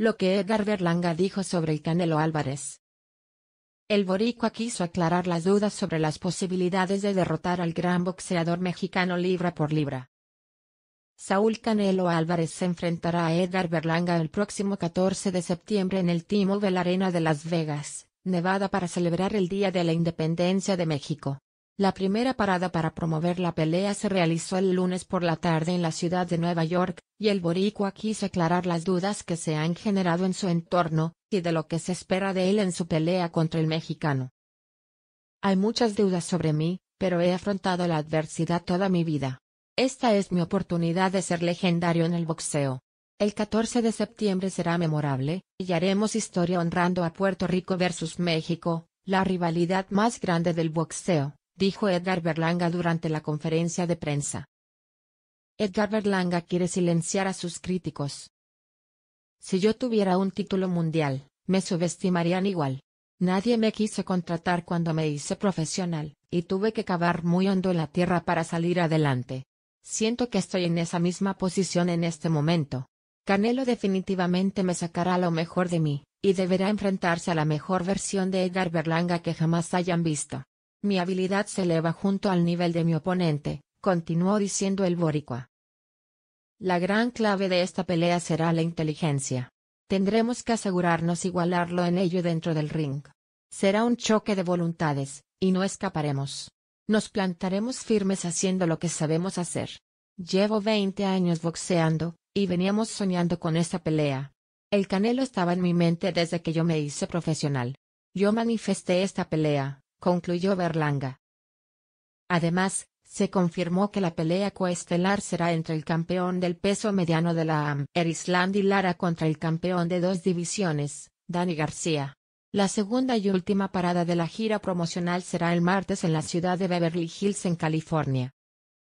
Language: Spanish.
lo que Edgar Berlanga dijo sobre el Canelo Álvarez. El boricua quiso aclarar las dudas sobre las posibilidades de derrotar al gran boxeador mexicano libra por libra. Saúl Canelo Álvarez se enfrentará a Edgar Berlanga el próximo 14 de septiembre en el de la Arena de Las Vegas, Nevada para celebrar el Día de la Independencia de México. La primera parada para promover la pelea se realizó el lunes por la tarde en la ciudad de Nueva York, y el boricua quiso aclarar las dudas que se han generado en su entorno, y de lo que se espera de él en su pelea contra el mexicano. Hay muchas dudas sobre mí, pero he afrontado la adversidad toda mi vida. Esta es mi oportunidad de ser legendario en el boxeo. El 14 de septiembre será memorable, y haremos historia honrando a Puerto Rico versus México, la rivalidad más grande del boxeo dijo Edgar Berlanga durante la conferencia de prensa. Edgar Berlanga quiere silenciar a sus críticos. Si yo tuviera un título mundial, me subestimarían igual. Nadie me quiso contratar cuando me hice profesional, y tuve que cavar muy hondo en la tierra para salir adelante. Siento que estoy en esa misma posición en este momento. Canelo definitivamente me sacará lo mejor de mí, y deberá enfrentarse a la mejor versión de Edgar Berlanga que jamás hayan visto. Mi habilidad se eleva junto al nivel de mi oponente, continuó diciendo el boricua. La gran clave de esta pelea será la inteligencia. Tendremos que asegurarnos igualarlo en ello dentro del ring. Será un choque de voluntades, y no escaparemos. Nos plantaremos firmes haciendo lo que sabemos hacer. Llevo 20 años boxeando, y veníamos soñando con esta pelea. El Canelo estaba en mi mente desde que yo me hice profesional. Yo manifesté esta pelea, concluyó Berlanga. Además, se confirmó que la pelea coestelar será entre el campeón del peso mediano de la AM, Erisland y Lara contra el campeón de dos divisiones, Dani García. La segunda y última parada de la gira promocional será el martes en la ciudad de Beverly Hills en California.